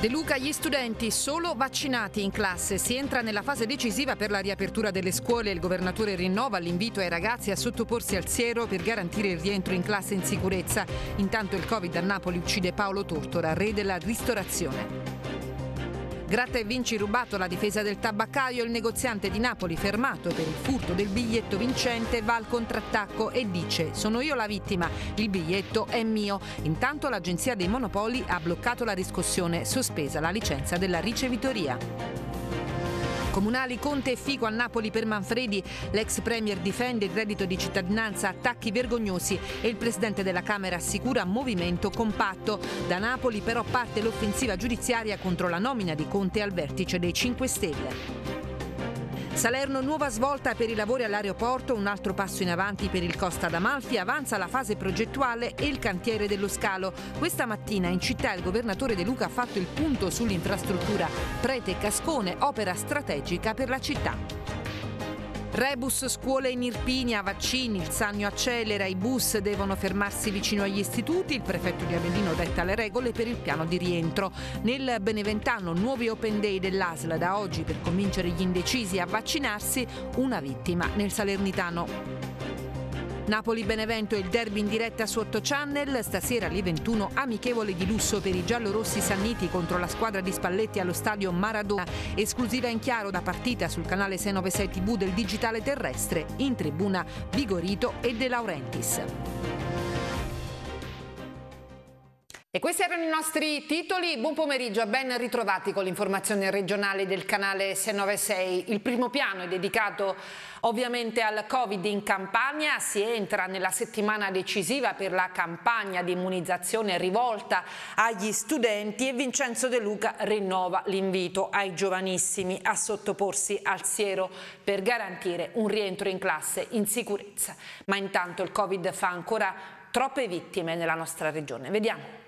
De Luca, gli studenti solo vaccinati in classe. Si entra nella fase decisiva per la riapertura delle scuole. Il governatore rinnova l'invito ai ragazzi a sottoporsi al siero per garantire il rientro in classe in sicurezza. Intanto il Covid a Napoli uccide Paolo Tortora, re della ristorazione. Gratta e vinci rubato la difesa del tabaccaio, il negoziante di Napoli fermato per il furto del biglietto vincente va al contrattacco e dice sono io la vittima, il biglietto è mio. Intanto l'agenzia dei monopoli ha bloccato la riscossione, sospesa la licenza della ricevitoria. Comunali Conte e Fico a Napoli per Manfredi, l'ex premier difende il reddito di cittadinanza, attacchi vergognosi e il presidente della Camera assicura movimento compatto. Da Napoli però parte l'offensiva giudiziaria contro la nomina di Conte al vertice dei 5 Stelle. Salerno nuova svolta per i lavori all'aeroporto, un altro passo in avanti per il Costa d'Amalfi, avanza la fase progettuale e il cantiere dello scalo. Questa mattina in città il governatore De Luca ha fatto il punto sull'infrastruttura. Prete Cascone, opera strategica per la città. Rebus scuole in Irpinia, vaccini, il Sannio accelera, i bus devono fermarsi vicino agli istituti, il prefetto di Avellino detta le regole per il piano di rientro. Nel Beneventano nuovi open day dell'ASL da oggi per convincere gli indecisi a vaccinarsi, una vittima nel Salernitano. Napoli-Benevento è il derby in diretta su 8 Channel, stasera alle 21 amichevole di lusso per i giallorossi Sanniti contro la squadra di Spalletti allo stadio Maradona, esclusiva in chiaro da partita sul canale 696 TV del digitale terrestre, in tribuna Vigorito e De Laurentiis. E questi erano i nostri titoli, buon pomeriggio, ben ritrovati con l'informazione regionale del canale 696. Il primo piano è dedicato ovviamente al Covid in Campania, si entra nella settimana decisiva per la campagna di immunizzazione rivolta agli studenti e Vincenzo De Luca rinnova l'invito ai giovanissimi a sottoporsi al siero per garantire un rientro in classe in sicurezza. Ma intanto il Covid fa ancora troppe vittime nella nostra regione. Vediamo.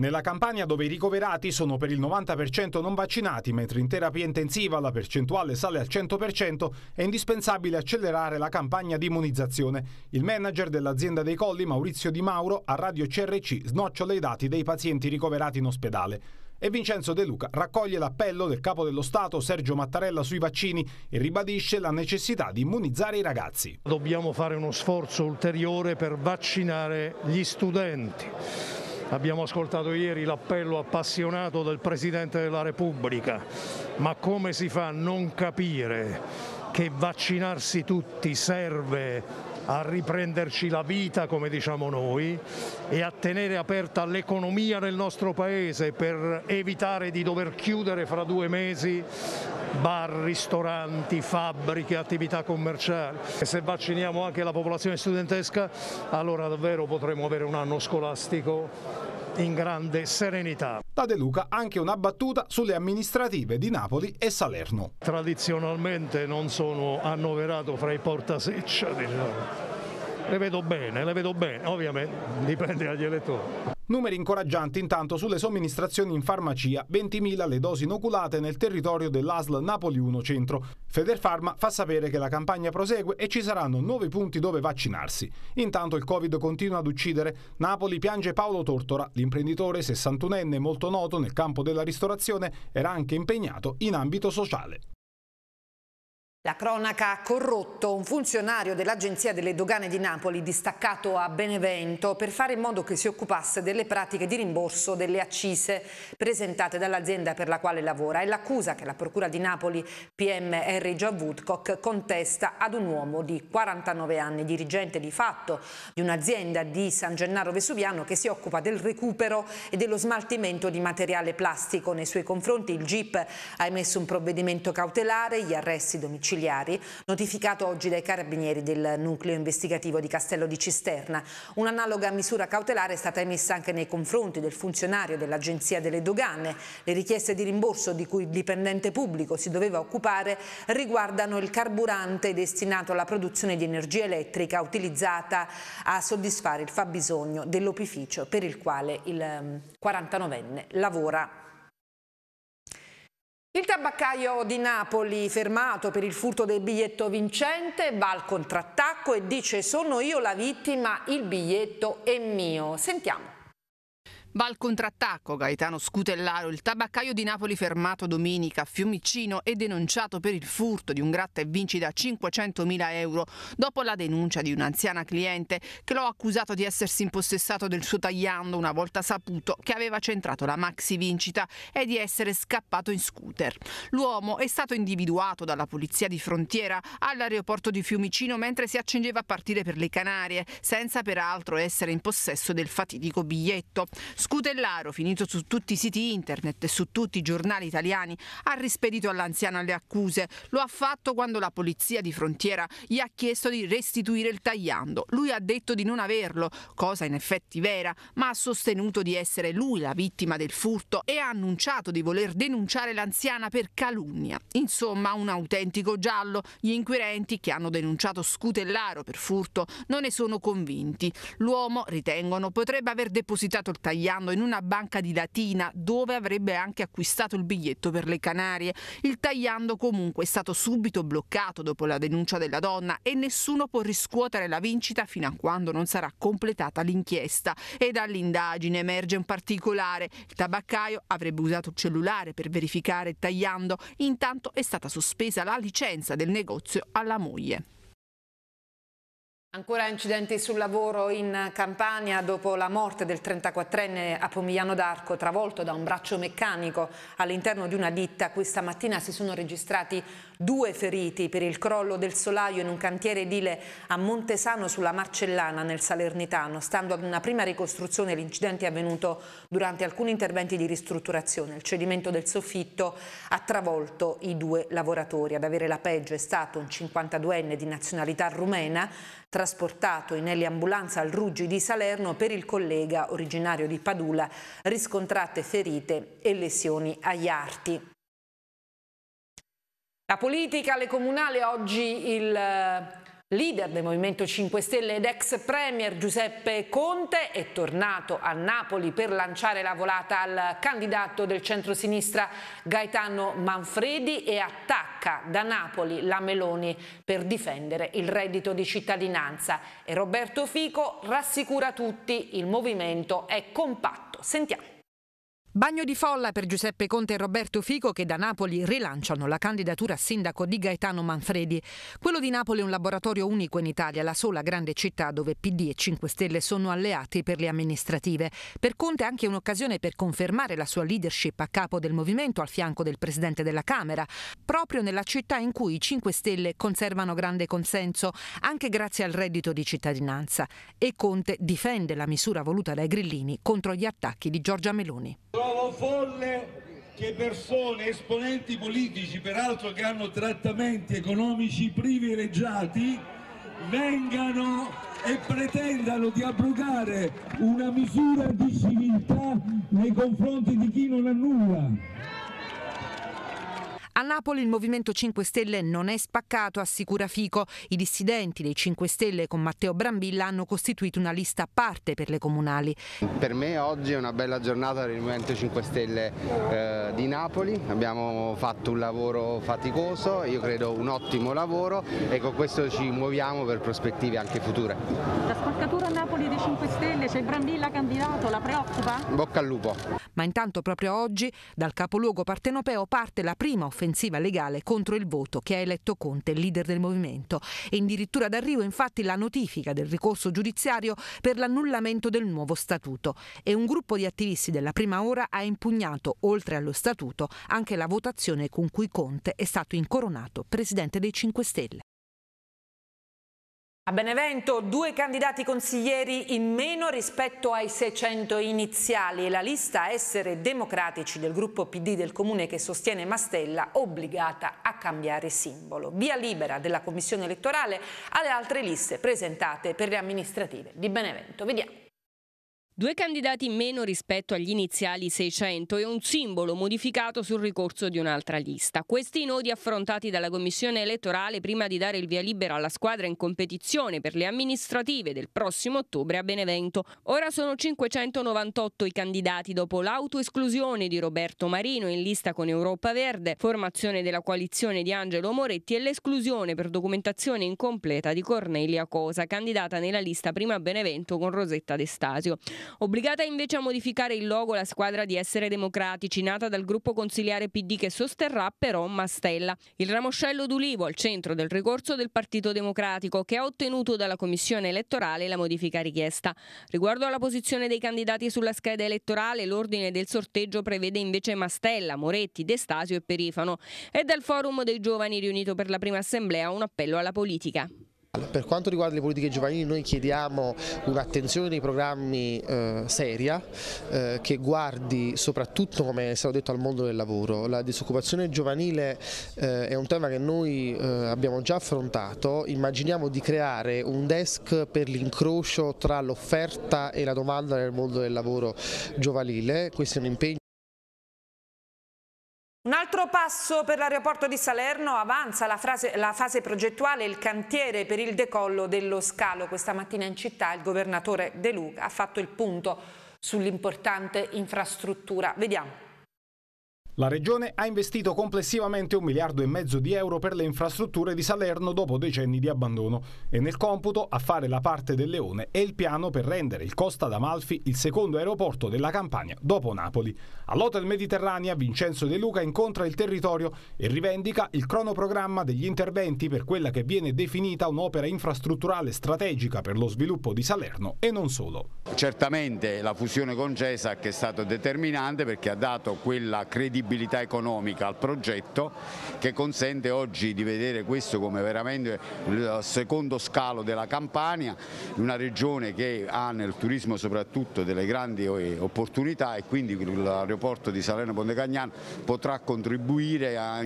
Nella Campania, dove i ricoverati sono per il 90% non vaccinati, mentre in terapia intensiva la percentuale sale al 100%, è indispensabile accelerare la campagna di immunizzazione. Il manager dell'azienda dei Colli, Maurizio Di Mauro, a Radio CRC snocciola i dati dei pazienti ricoverati in ospedale e Vincenzo De Luca raccoglie l'appello del capo dello Stato Sergio Mattarella sui vaccini e ribadisce la necessità di immunizzare i ragazzi. Dobbiamo fare uno sforzo ulteriore per vaccinare gli studenti Abbiamo ascoltato ieri l'appello appassionato del Presidente della Repubblica, ma come si fa a non capire che vaccinarsi tutti serve a riprenderci la vita, come diciamo noi, e a tenere aperta l'economia del nostro Paese per evitare di dover chiudere fra due mesi bar, ristoranti, fabbriche, attività commerciali. E se vacciniamo anche la popolazione studentesca, allora davvero potremo avere un anno scolastico in grande serenità. Da De Luca anche una battuta sulle amministrative di Napoli e Salerno. Tradizionalmente non sono annoverato fra i portaseccia, diciamo le vedo bene, le vedo bene, ovviamente dipende dagli elettori. Numeri incoraggianti intanto sulle somministrazioni in farmacia, 20.000 le dosi inoculate nel territorio dell'ASL Napoli 1 Centro. Federfarma fa sapere che la campagna prosegue e ci saranno nuovi punti dove vaccinarsi. Intanto il Covid continua ad uccidere. Napoli piange Paolo Tortora, l'imprenditore 61enne molto noto nel campo della ristorazione, era anche impegnato in ambito sociale. La cronaca ha corrotto un funzionario dell'Agenzia delle Dogane di Napoli distaccato a Benevento per fare in modo che si occupasse delle pratiche di rimborso delle accise presentate dall'azienda per la quale lavora È l'accusa che la Procura di Napoli PM R. John Woodcock contesta ad un uomo di 49 anni, dirigente di fatto di un'azienda di San Gennaro Vesuviano che si occupa del recupero e dello smaltimento di materiale plastico. Nei suoi confronti il GIP ha emesso un provvedimento cautelare, gli arresti domiciliari domiciliari, notificato oggi dai carabinieri del nucleo investigativo di Castello di Cisterna. Un'analoga misura cautelare è stata emessa anche nei confronti del funzionario dell'Agenzia delle Dogane. Le richieste di rimborso di cui il dipendente pubblico si doveva occupare riguardano il carburante destinato alla produzione di energia elettrica utilizzata a soddisfare il fabbisogno dell'opificio per il quale il 49enne ehm, lavora. Il tabaccaio di Napoli, fermato per il furto del biglietto vincente, va al contrattacco e dice sono io la vittima, il biglietto è mio. Sentiamo. Va al contrattacco Gaetano Scutellaro, il tabaccaio di Napoli fermato domenica a Fiumicino e denunciato per il furto di un gratta e vinci da 500.000 euro dopo la denuncia di un'anziana cliente che lo ha accusato di essersi impossessato del suo tagliando una volta saputo che aveva centrato la maxi vincita e di essere scappato in scooter. L'uomo è stato individuato dalla polizia di frontiera all'aeroporto di Fiumicino mentre si accingeva a partire per le Canarie, senza peraltro essere in possesso del fatidico biglietto. Scutellaro, finito su tutti i siti internet e su tutti i giornali italiani, ha rispedito all'anziano le accuse. Lo ha fatto quando la polizia di frontiera gli ha chiesto di restituire il tagliando. Lui ha detto di non averlo, cosa in effetti vera, ma ha sostenuto di essere lui la vittima del furto e ha annunciato di voler denunciare l'anziana per calunnia. Insomma, un autentico giallo. Gli inquirenti che hanno denunciato Scutellaro per furto non ne sono convinti. L'uomo, ritengono, potrebbe aver depositato il tagliando studiando in una banca di Latina dove avrebbe anche acquistato il biglietto per le Canarie. Il tagliando comunque è stato subito bloccato dopo la denuncia della donna e nessuno può riscuotere la vincita fino a quando non sarà completata l'inchiesta. E dall'indagine emerge un particolare. Il tabaccaio avrebbe usato il cellulare per verificare il tagliando. Intanto è stata sospesa la licenza del negozio alla moglie. Ancora incidenti sul lavoro in Campania dopo la morte del 34enne a Pomigliano d'Arco travolto da un braccio meccanico all'interno di una ditta. Questa mattina si sono registrati due feriti per il crollo del solaio in un cantiere edile a Montesano sulla Marcellana nel Salernitano. Stando ad una prima ricostruzione l'incidente è avvenuto durante alcuni interventi di ristrutturazione. Il cedimento del soffitto ha travolto i due lavoratori. Ad avere la peggio è stato un 52enne di nazionalità rumena trasportato in eliambulanza al Ruggi di Salerno per il collega originario di Padula riscontrate ferite e lesioni agli arti. La politica, le comunali, oggi il eh, leader del Movimento 5 Stelle ed ex premier Giuseppe Conte è tornato a Napoli per lanciare la volata al candidato del centro-sinistra Gaetano Manfredi e attacca da Napoli la Meloni per difendere il reddito di cittadinanza. E Roberto Fico rassicura tutti, il movimento è compatto. Sentiamo. Bagno di folla per Giuseppe Conte e Roberto Fico che da Napoli rilanciano la candidatura a sindaco di Gaetano Manfredi. Quello di Napoli è un laboratorio unico in Italia, la sola grande città dove PD e 5 Stelle sono alleati per le amministrative. Per Conte è anche un'occasione per confermare la sua leadership a capo del movimento al fianco del Presidente della Camera, proprio nella città in cui i 5 Stelle conservano grande consenso, anche grazie al reddito di cittadinanza. E Conte difende la misura voluta dai grillini contro gli attacchi di Giorgia Meloni. Trovo folle che persone, esponenti politici, peraltro che hanno trattamenti economici privilegiati, vengano e pretendano di abrogare una misura di civiltà nei confronti di chi non ha nulla. A Napoli il Movimento 5 Stelle non è spaccato, assicura Fico. I dissidenti dei 5 Stelle con Matteo Brambilla hanno costituito una lista a parte per le comunali. Per me oggi è una bella giornata del Movimento 5 Stelle eh, di Napoli. Abbiamo fatto un lavoro faticoso, io credo un ottimo lavoro e con questo ci muoviamo per prospettive anche future. La spaccatura a Napoli dei 5 Stelle, c'è Brambilla candidato, la preoccupa? Bocca al lupo. Ma intanto proprio oggi dal capoluogo partenopeo parte la prima offensiva legale contro il voto che ha eletto Conte, leader del movimento. E addirittura d'arrivo infatti la notifica del ricorso giudiziario per l'annullamento del nuovo statuto. E un gruppo di attivisti della prima ora ha impugnato, oltre allo statuto, anche la votazione con cui Conte è stato incoronato presidente dei 5 Stelle. A Benevento due candidati consiglieri in meno rispetto ai 600 iniziali e la lista Essere Democratici del gruppo PD del comune che sostiene Mastella obbligata a cambiare simbolo. Via libera della commissione elettorale alle altre liste presentate per le amministrative di Benevento. Vediamo due candidati meno rispetto agli iniziali 600 e un simbolo modificato sul ricorso di un'altra lista. Questi nodi affrontati dalla Commissione elettorale prima di dare il via libera alla squadra in competizione per le amministrative del prossimo ottobre a Benevento. Ora sono 598 i candidati dopo l'autoesclusione di Roberto Marino in lista con Europa Verde, formazione della coalizione di Angelo Moretti e l'esclusione per documentazione incompleta di Cornelia Cosa, candidata nella lista prima a Benevento con Rosetta D'Estasio. Obbligata invece a modificare il logo la squadra di Essere Democratici, nata dal gruppo consigliare PD che sosterrà però Mastella. Il ramoscello d'ulivo al centro del ricorso del Partito Democratico che ha ottenuto dalla Commissione elettorale la modifica richiesta. Riguardo alla posizione dei candidati sulla scheda elettorale, l'ordine del sorteggio prevede invece Mastella, Moretti, D'Estasio e Perifano. E dal forum dei giovani riunito per la prima assemblea un appello alla politica. Per quanto riguarda le politiche giovanili noi chiediamo un'attenzione nei programmi eh, seria eh, che guardi soprattutto come è stato detto al mondo del lavoro. La disoccupazione giovanile eh, è un tema che noi eh, abbiamo già affrontato, immaginiamo di creare un desk per l'incrocio tra l'offerta e la domanda nel mondo del lavoro giovanile, questo è un impegno un altro passo per l'aeroporto di Salerno avanza la, frase, la fase progettuale il cantiere per il decollo dello scalo. Questa mattina in città il governatore De Luca ha fatto il punto sull'importante infrastruttura. Vediamo. La regione ha investito complessivamente un miliardo e mezzo di euro per le infrastrutture di Salerno dopo decenni di abbandono e nel computo a fare la parte del leone è il piano per rendere il Costa d'Amalfi il secondo aeroporto della Campania dopo Napoli. All'Hotel Mediterranea Vincenzo De Luca incontra il territorio e rivendica il cronoprogramma degli interventi per quella che viene definita un'opera infrastrutturale strategica per lo sviluppo di Salerno e non solo. Certamente la fusione con CESAC è stata determinante perché ha dato quella credibilità fattibilità economica al progetto che consente oggi di vedere questo come veramente il secondo scalo della Campania, una regione che ha nel turismo soprattutto delle grandi eh, opportunità e quindi l'aeroporto di Salerno Ponte Cagnano potrà contribuire a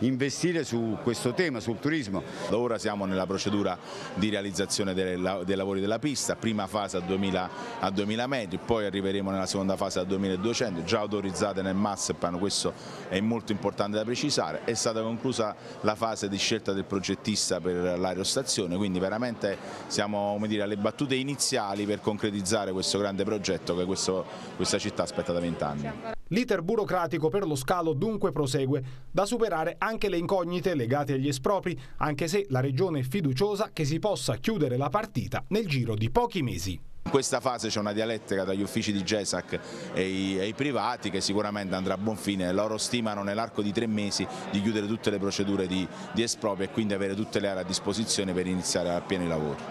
investire su questo tema, sul turismo. ora siamo nella procedura di realizzazione dei lavori della pista, prima fase a 2000, a 2000 metri, poi arriveremo nella seconda fase a 2200, già autorizzate nel MAS, questo questo è molto importante da precisare, è stata conclusa la fase di scelta del progettista per l'aerostazione, quindi veramente siamo dire, alle battute iniziali per concretizzare questo grande progetto che questo, questa città aspetta da vent'anni. L'iter burocratico per lo scalo dunque prosegue, da superare anche le incognite legate agli espropri, anche se la Regione è fiduciosa che si possa chiudere la partita nel giro di pochi mesi questa fase c'è una dialettica dagli uffici di GESAC e i, e i privati che sicuramente andrà a buon fine, loro stimano nell'arco di tre mesi di chiudere tutte le procedure di, di esproprio e quindi avere tutte le aree a disposizione per iniziare a pieno i lavori.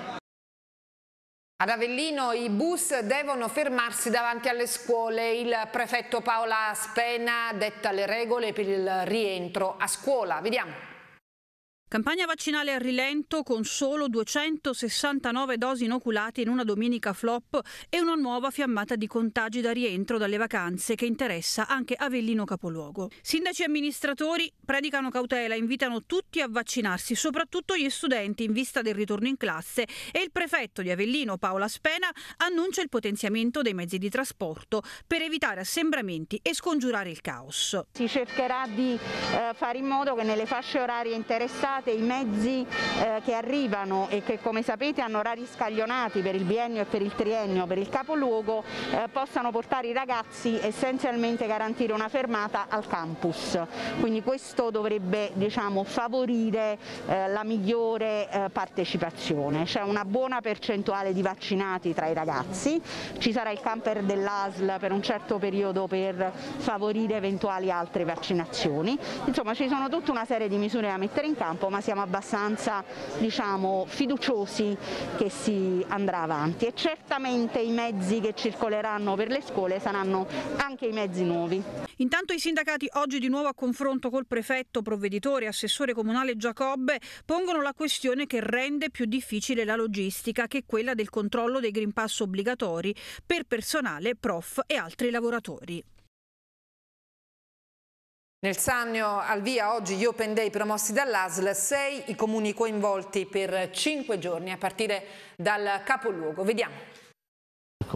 Ad Avellino i bus devono fermarsi davanti alle scuole. Il prefetto Paola Spena detta le regole per il rientro a scuola. Vediamo. Campagna vaccinale a rilento con solo 269 dosi inoculate in una domenica flop e una nuova fiammata di contagi da rientro dalle vacanze che interessa anche Avellino Capoluogo. Sindaci e amministratori predicano cautela, invitano tutti a vaccinarsi, soprattutto gli studenti in vista del ritorno in classe e il prefetto di Avellino Paola Spena annuncia il potenziamento dei mezzi di trasporto per evitare assembramenti e scongiurare il caos. Si cercherà di eh, fare in modo che nelle fasce orarie interessate considerate i mezzi eh, che arrivano e che come sapete hanno orari scaglionati per il biennio e per il triennio, per il capoluogo, eh, possano portare i ragazzi essenzialmente garantire una fermata al campus. Quindi questo dovrebbe diciamo, favorire eh, la migliore eh, partecipazione. C'è una buona percentuale di vaccinati tra i ragazzi, ci sarà il camper dell'ASL per un certo periodo per favorire eventuali altre vaccinazioni. Insomma ci sono tutta una serie di misure da mettere in campo insomma siamo abbastanza diciamo, fiduciosi che si andrà avanti e certamente i mezzi che circoleranno per le scuole saranno anche i mezzi nuovi. Intanto i sindacati oggi di nuovo a confronto col prefetto, provveditore e assessore comunale Giacobbe pongono la questione che rende più difficile la logistica che quella del controllo dei green pass obbligatori per personale, prof e altri lavoratori. Nel Sannio al via oggi gli Open Day promossi dall'ASL, sei i comuni coinvolti per cinque giorni a partire dal capoluogo. Vediamo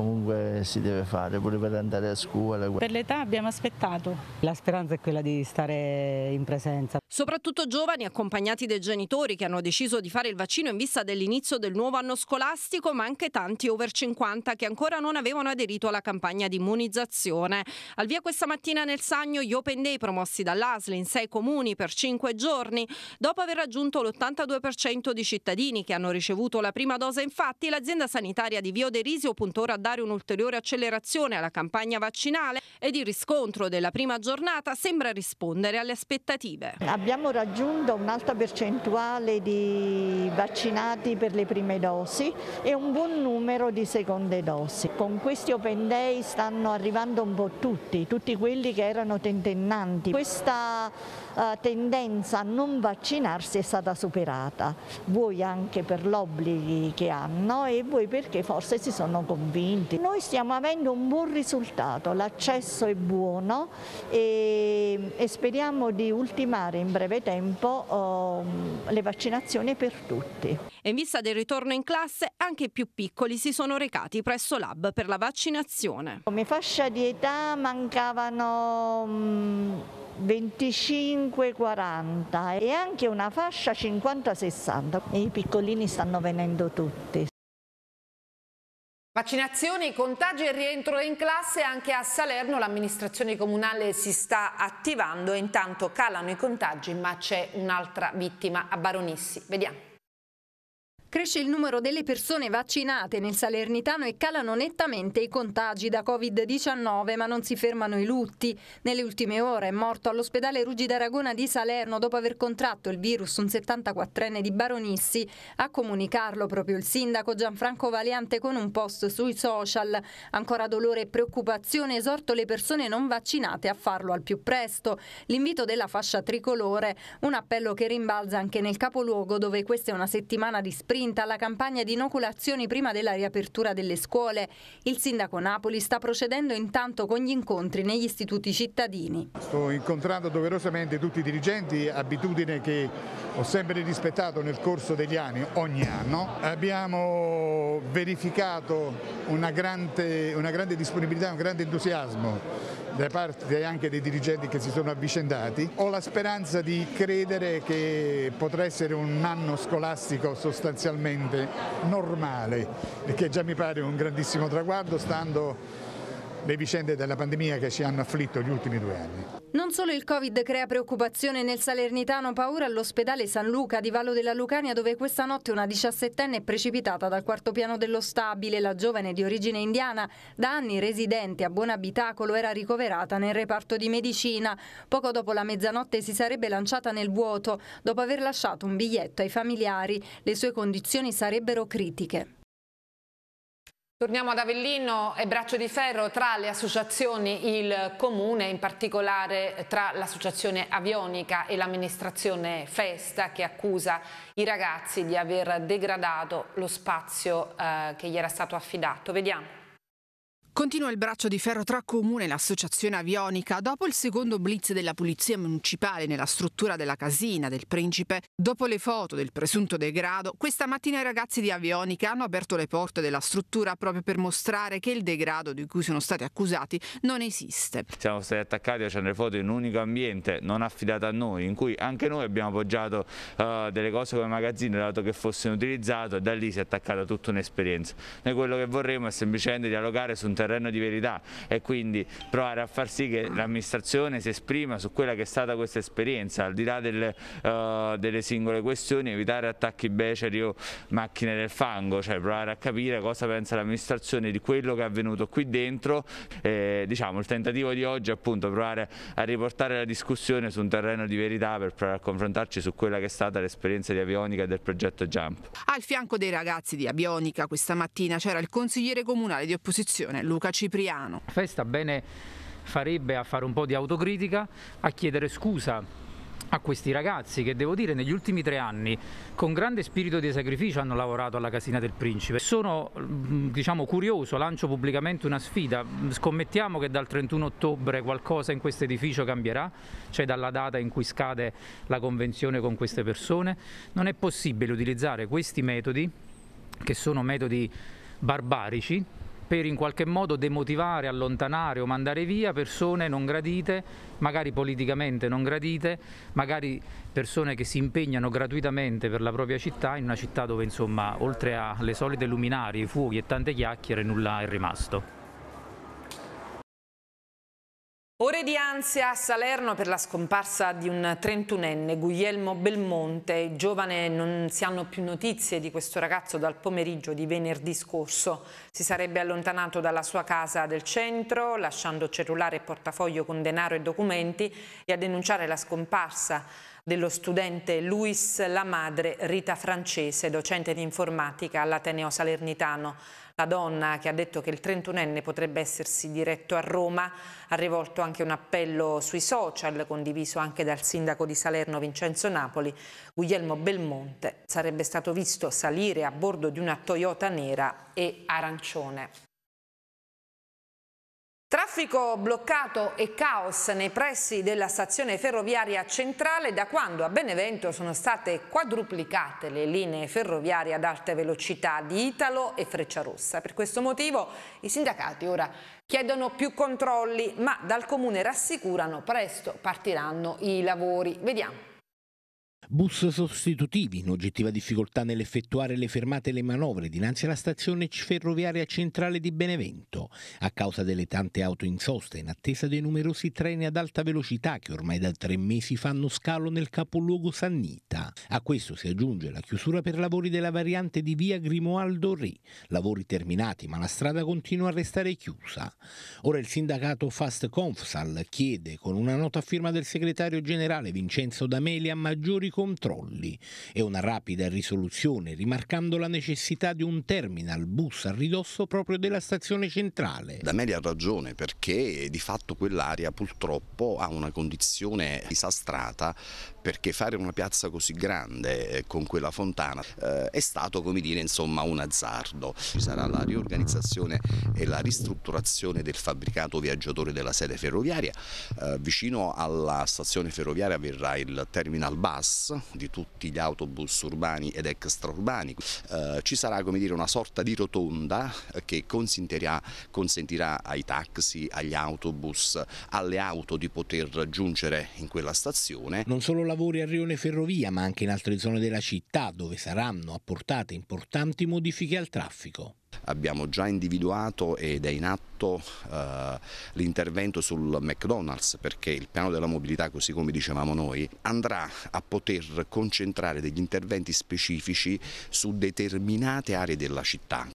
comunque si deve fare, pure per andare a scuola. Per l'età abbiamo aspettato. La speranza è quella di stare in presenza. Soprattutto giovani accompagnati dai genitori che hanno deciso di fare il vaccino in vista dell'inizio del nuovo anno scolastico, ma anche tanti over 50 che ancora non avevano aderito alla campagna di immunizzazione. Al via questa mattina nel Sagno gli Open Day promossi dall'ASL in sei comuni per cinque giorni. Dopo aver raggiunto l'82% di cittadini che hanno ricevuto la prima dose, infatti, l'azienda sanitaria di Vio Derisio Oderisio puntora da dare un'ulteriore accelerazione alla campagna vaccinale ed il riscontro della prima giornata sembra rispondere alle aspettative. Abbiamo raggiunto un'alta percentuale di vaccinati per le prime dosi e un buon numero di seconde dosi. Con questi Open Day stanno arrivando un po' tutti, tutti quelli che erano tentennanti. Questa uh, tendenza a non vaccinarsi è stata superata, vuoi anche per gli obblighi che hanno e vuoi perché forse si sono convinti clienti. Noi stiamo avendo un buon risultato, l'accesso è buono e, e, speriamo di ultimare in breve tempo oh, le vaccinazioni per tutti. in vista del ritorno in classe anche i più piccoli si sono recati presso l'hub per la vaccinazione. Come fascia di età mancavano... Mh, mm, 25-40 e anche una fascia 50-60. I piccolini stanno venendo tutti. Vaccinazioni, contagi e rientro in classe anche a Salerno l'amministrazione comunale si sta attivando intanto calano i contagi ma c'è un'altra vittima a Baronissi. Vediamo. Cresce il numero delle persone vaccinate nel Salernitano e calano nettamente i contagi da Covid-19, ma non si fermano i lutti. Nelle ultime ore è morto all'ospedale Ruggi d'Aragona di Salerno dopo aver contratto il virus un 74enne di Baronissi. A comunicarlo proprio il sindaco Gianfranco Valiante con un post sui social. Ancora dolore e preoccupazione, esorto le persone non vaccinate a farlo al più presto. L'invito della fascia tricolore, un appello che rimbalza anche nel capoluogo dove questa è una settimana di sprint sprinta alla campagna di inoculazioni prima della riapertura delle scuole. Il sindaco Napoli sta procedendo intanto con gli incontri negli istituti cittadini. Sto incontrando doverosamente tutti i dirigenti, abitudine che ho sempre rispettato nel corso degli anni, ogni anno. Abbiamo verificato una grande, una grande disponibilità, un grande entusiasmo da parte anche dei dirigenti che si sono avvicendati. Ho la speranza di credere che potrà essere un anno scolastico sostanzialmente normale, che già mi pare un grandissimo traguardo, stando le vicende della pandemia che ci hanno afflitto gli ultimi due anni. Non solo il Covid crea preoccupazione nel Salernitano, paura all'ospedale San Luca di Vallo della Lucania dove questa notte una 17enne è precipitata dal quarto piano dello stabile. La giovane di origine indiana, da anni residente a buon abitacolo, era ricoverata nel reparto di medicina. Poco dopo la mezzanotte si sarebbe lanciata nel vuoto dopo aver lasciato un biglietto ai familiari. Le sue condizioni sarebbero critiche. Torniamo ad Avellino e Braccio di Ferro, tra le associazioni il Comune, in particolare tra l'associazione avionica e l'amministrazione Festa che accusa i ragazzi di aver degradato lo spazio eh, che gli era stato affidato. Vediamo. Continua il braccio di ferro tra Comune e l'Associazione Avionica. Dopo il secondo blitz della Polizia Municipale nella struttura della casina del Principe, dopo le foto del presunto degrado, questa mattina i ragazzi di Avionica hanno aperto le porte della struttura proprio per mostrare che il degrado di cui sono stati accusati non esiste. Siamo stati attaccati facendo le foto in un unico ambiente non affidato a noi, in cui anche noi abbiamo appoggiato uh, delle cose come magazzino dato che fossero utilizzate e da lì si è attaccata tutta un'esperienza. Noi quello che vorremmo è semplicemente dialogare su un terreno terreno di verità e quindi provare a far sì che l'amministrazione si esprima su quella che è stata questa esperienza, al di là del, uh, delle singole questioni, evitare attacchi beceri o macchine del fango, cioè provare a capire cosa pensa l'amministrazione di quello che è avvenuto qui dentro, e, diciamo il tentativo di oggi è appunto provare a riportare la discussione su un terreno di verità per provare a confrontarci su quella che è stata l'esperienza di avionica e del progetto Jump. Al fianco dei ragazzi di avionica questa mattina c'era il consigliere comunale di opposizione, Luca Luca Cipriano. Festa bene farebbe a fare un po' di autocritica, a chiedere scusa a questi ragazzi che devo dire negli ultimi tre anni con grande spirito di sacrificio hanno lavorato alla Casina del Principe. Sono mm, diciamo curioso, lancio pubblicamente una sfida, scommettiamo che dal 31 ottobre qualcosa in questo edificio cambierà, cioè dalla data in cui scade la convenzione con queste persone. Non è possibile utilizzare questi metodi che sono metodi barbarici per in qualche modo demotivare, allontanare o mandare via persone non gradite, magari politicamente non gradite, magari persone che si impegnano gratuitamente per la propria città, in una città dove insomma oltre alle solite luminari, fuochi e tante chiacchiere nulla è rimasto. Ore di ansia a Salerno per la scomparsa di un 31enne, Guglielmo Belmonte. Giovane, non si hanno più notizie di questo ragazzo dal pomeriggio di venerdì scorso. Si sarebbe allontanato dalla sua casa del centro, lasciando cellulare e portafoglio con denaro e documenti e a denunciare la scomparsa dello studente Luis La Madre, Rita Francese, docente di informatica all'Ateneo Salernitano. La donna che ha detto che il 31enne potrebbe essersi diretto a Roma ha rivolto anche un appello sui social condiviso anche dal sindaco di Salerno Vincenzo Napoli. Guglielmo Belmonte sarebbe stato visto salire a bordo di una Toyota nera e arancione. Traffico bloccato e caos nei pressi della stazione ferroviaria centrale da quando a Benevento sono state quadruplicate le linee ferroviarie ad alta velocità di Italo e Frecciarossa. Per questo motivo i sindacati ora chiedono più controlli ma dal comune rassicurano presto partiranno i lavori. Vediamo. Bus sostitutivi in oggettiva difficoltà nell'effettuare le fermate e le manovre dinanzi alla stazione ferroviaria centrale di Benevento a causa delle tante auto in sosta in attesa dei numerosi treni ad alta velocità che ormai da tre mesi fanno scalo nel capoluogo Sannita. A questo si aggiunge la chiusura per lavori della variante di via Grimoaldo Re, lavori terminati ma la strada continua a restare chiusa. Ora il sindacato Fast Confsal chiede con una nota a firma del segretario generale Vincenzo D'Amelia maggiori controlli e una rapida risoluzione rimarcando la necessità di un terminal bus a ridosso proprio della stazione centrale. Dameli ha ragione perché di fatto quell'area purtroppo ha una condizione disastrata perché fare una piazza così grande eh, con quella fontana eh, è stato come dire insomma un azzardo. Ci sarà la riorganizzazione e la ristrutturazione del fabbricato viaggiatore della sede ferroviaria, eh, vicino alla stazione ferroviaria verrà il terminal bus di tutti gli autobus urbani ed extraurbani, ci sarà come dire una sorta di rotonda che consentirà, consentirà ai taxi, agli autobus, alle auto di poter raggiungere in quella stazione. Non solo la lavori a Rione Ferrovia, ma anche in altre zone della città, dove saranno apportate importanti modifiche al traffico. Abbiamo già individuato ed è in atto eh, l'intervento sul McDonald's perché il piano della mobilità, così come dicevamo noi, andrà a poter concentrare degli interventi specifici su determinate aree della città.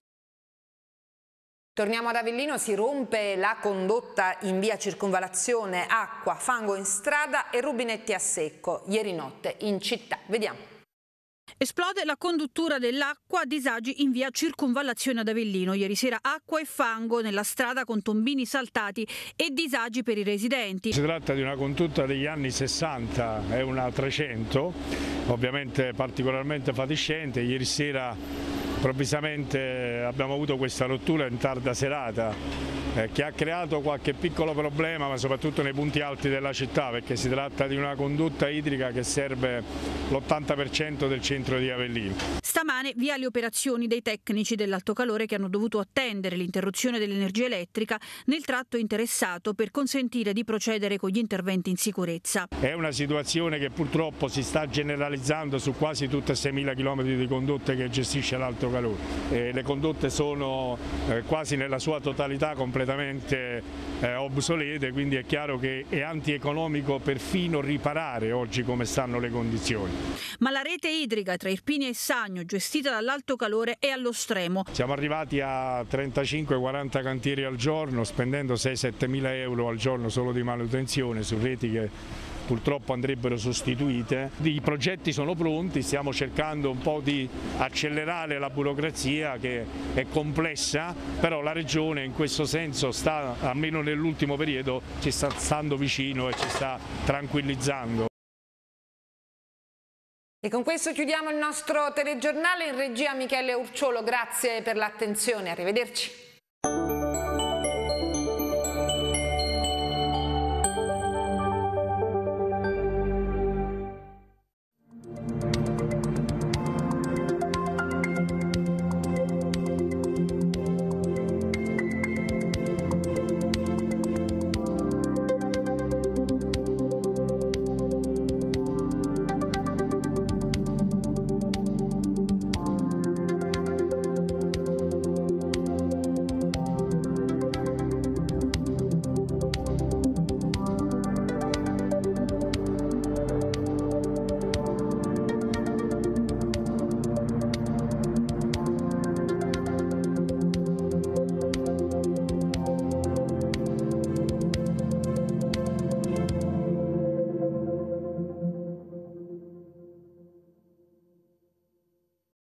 Torniamo ad Avellino, si rompe la condotta in via circonvalazione, acqua, fango in strada e rubinetti a secco, ieri notte in città. Vediamo. Esplode la conduttura dell'acqua a disagi in via Circonvallazione ad Avellino. Ieri sera acqua e fango nella strada con tombini saltati e disagi per i residenti. Si tratta di una condotta degli anni 60, è una 300, ovviamente particolarmente fatiscente. Ieri sera improvvisamente abbiamo avuto questa rottura in tarda serata eh, che ha creato qualche piccolo problema ma soprattutto nei punti alti della città perché si tratta di una condotta idrica che serve l'80% del centro di Avellino. Stamane via le operazioni dei tecnici dell'alto calore che hanno dovuto attendere l'interruzione dell'energia elettrica nel tratto interessato per consentire di procedere con gli interventi in sicurezza. È una situazione che purtroppo si sta generalizzando su quasi tutte 6.000 km di condotte che gestisce l'alto calore. E eh, le condotte sono eh, quasi nella sua totalità completamente completamente eh, obsolete, quindi è chiaro che è antieconomico perfino riparare oggi come stanno le condizioni. Ma la rete idrica tra Irpini e Sagno, gestita dall'alto calore, è allo stremo. Siamo arrivati a 35-40 cantieri al giorno, spendendo 6-7 mila euro al giorno solo di manutenzione su reti che purtroppo andrebbero sostituite. I progetti sono pronti, stiamo cercando un po' di accelerare la burocrazia che è complessa, però la Regione in questo senso sta, almeno nell'ultimo periodo, ci sta stando vicino e ci sta tranquillizzando. E con questo chiudiamo il nostro telegiornale in regia Michele Urciolo, grazie per l'attenzione, arrivederci.